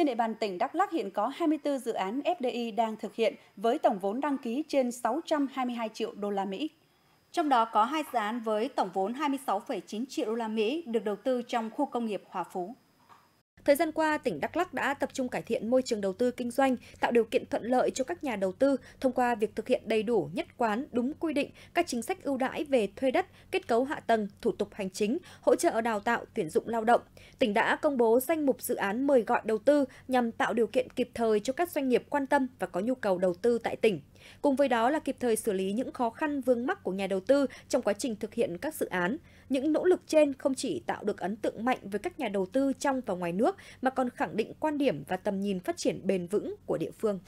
Trên địa bàn tỉnh Đắk Lắk hiện có 24 dự án FDI đang thực hiện với tổng vốn đăng ký trên 622 triệu đô la Mỹ. Trong đó có hai dự án với tổng vốn 26,9 triệu đô la Mỹ được đầu tư trong khu công nghiệp Hòa Phú. Thời gian qua, tỉnh Đắk lắc đã tập trung cải thiện môi trường đầu tư kinh doanh, tạo điều kiện thuận lợi cho các nhà đầu tư thông qua việc thực hiện đầy đủ, nhất quán, đúng quy định các chính sách ưu đãi về thuê đất, kết cấu hạ tầng, thủ tục hành chính, hỗ trợ đào tạo, tuyển dụng lao động. Tỉnh đã công bố danh mục dự án mời gọi đầu tư nhằm tạo điều kiện kịp thời cho các doanh nghiệp quan tâm và có nhu cầu đầu tư tại tỉnh. Cùng với đó là kịp thời xử lý những khó khăn vướng mắc của nhà đầu tư trong quá trình thực hiện các dự án. Những nỗ lực trên không chỉ tạo được ấn tượng mạnh với các nhà đầu tư trong và ngoài nước mà còn khẳng định quan điểm và tầm nhìn phát triển bền vững của địa phương.